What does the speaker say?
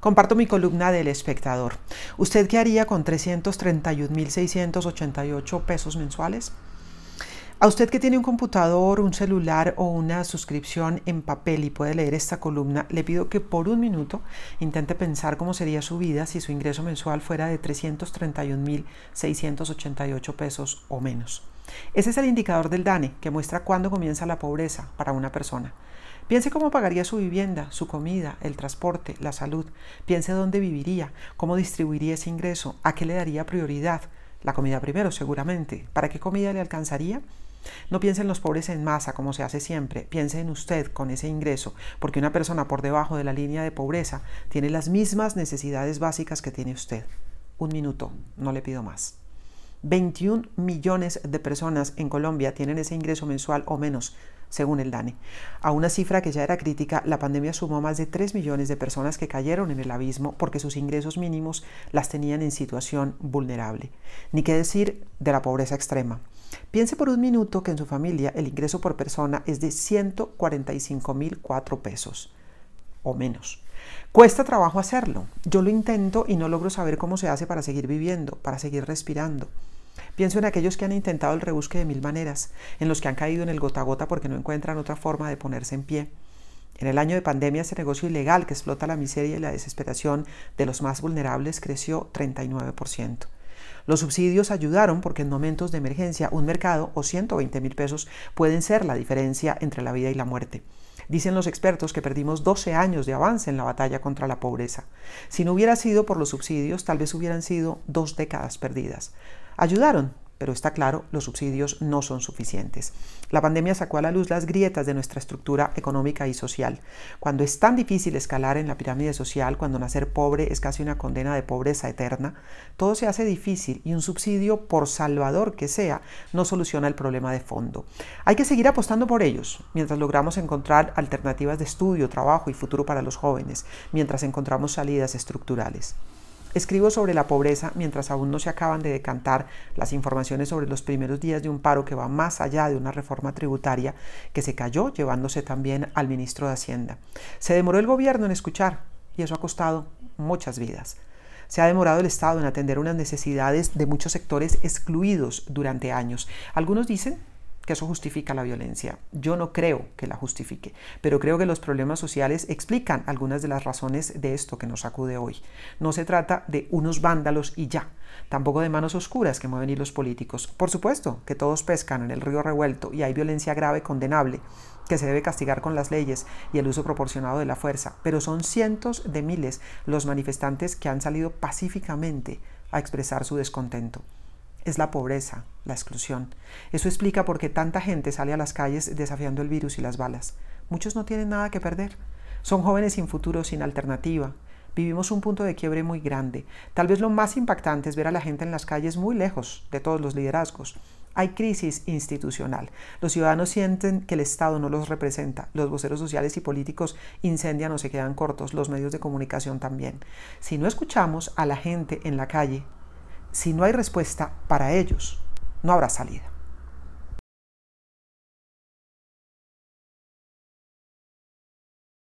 Comparto mi columna del espectador. ¿Usted qué haría con 331.688 pesos mensuales? A usted que tiene un computador, un celular o una suscripción en papel y puede leer esta columna, le pido que por un minuto intente pensar cómo sería su vida si su ingreso mensual fuera de 331.688 pesos o menos. Ese es el indicador del DANE que muestra cuándo comienza la pobreza para una persona. Piense cómo pagaría su vivienda, su comida, el transporte, la salud. Piense dónde viviría, cómo distribuiría ese ingreso, a qué le daría prioridad. La comida primero, seguramente. ¿Para qué comida le alcanzaría? No piense en los pobres en masa, como se hace siempre. Piense en usted con ese ingreso, porque una persona por debajo de la línea de pobreza tiene las mismas necesidades básicas que tiene usted. Un minuto, no le pido más. 21 millones de personas en Colombia tienen ese ingreso mensual o menos, según el DANE. A una cifra que ya era crítica, la pandemia sumó más de 3 millones de personas que cayeron en el abismo porque sus ingresos mínimos las tenían en situación vulnerable. Ni qué decir de la pobreza extrema. Piense por un minuto que en su familia el ingreso por persona es de 145.004 pesos o menos. Cuesta trabajo hacerlo. Yo lo intento y no logro saber cómo se hace para seguir viviendo, para seguir respirando. Pienso en aquellos que han intentado el rebusque de mil maneras, en los que han caído en el gota gota porque no encuentran otra forma de ponerse en pie. En el año de pandemia, ese negocio ilegal que explota la miseria y la desesperación de los más vulnerables creció 39%. Los subsidios ayudaron porque en momentos de emergencia un mercado o 120 mil pesos pueden ser la diferencia entre la vida y la muerte. Dicen los expertos que perdimos 12 años de avance en la batalla contra la pobreza. Si no hubiera sido por los subsidios, tal vez hubieran sido dos décadas perdidas. Ayudaron, pero está claro, los subsidios no son suficientes. La pandemia sacó a la luz las grietas de nuestra estructura económica y social. Cuando es tan difícil escalar en la pirámide social, cuando nacer pobre es casi una condena de pobreza eterna, todo se hace difícil y un subsidio, por salvador que sea, no soluciona el problema de fondo. Hay que seguir apostando por ellos, mientras logramos encontrar alternativas de estudio, trabajo y futuro para los jóvenes, mientras encontramos salidas estructurales. Escribo sobre la pobreza mientras aún no se acaban de decantar las informaciones sobre los primeros días de un paro que va más allá de una reforma tributaria que se cayó llevándose también al ministro de Hacienda. Se demoró el gobierno en escuchar y eso ha costado muchas vidas. Se ha demorado el Estado en atender unas necesidades de muchos sectores excluidos durante años. Algunos dicen que eso justifica la violencia. Yo no creo que la justifique, pero creo que los problemas sociales explican algunas de las razones de esto que nos sacude hoy. No se trata de unos vándalos y ya, tampoco de manos oscuras que mueven los políticos. Por supuesto que todos pescan en el río revuelto y hay violencia grave condenable que se debe castigar con las leyes y el uso proporcionado de la fuerza, pero son cientos de miles los manifestantes que han salido pacíficamente a expresar su descontento es la pobreza, la exclusión. Eso explica por qué tanta gente sale a las calles desafiando el virus y las balas. Muchos no tienen nada que perder. Son jóvenes sin futuro, sin alternativa. Vivimos un punto de quiebre muy grande. Tal vez lo más impactante es ver a la gente en las calles muy lejos de todos los liderazgos. Hay crisis institucional. Los ciudadanos sienten que el Estado no los representa. Los voceros sociales y políticos incendian o se quedan cortos. Los medios de comunicación también. Si no escuchamos a la gente en la calle, si no hay respuesta para ellos, no habrá salida.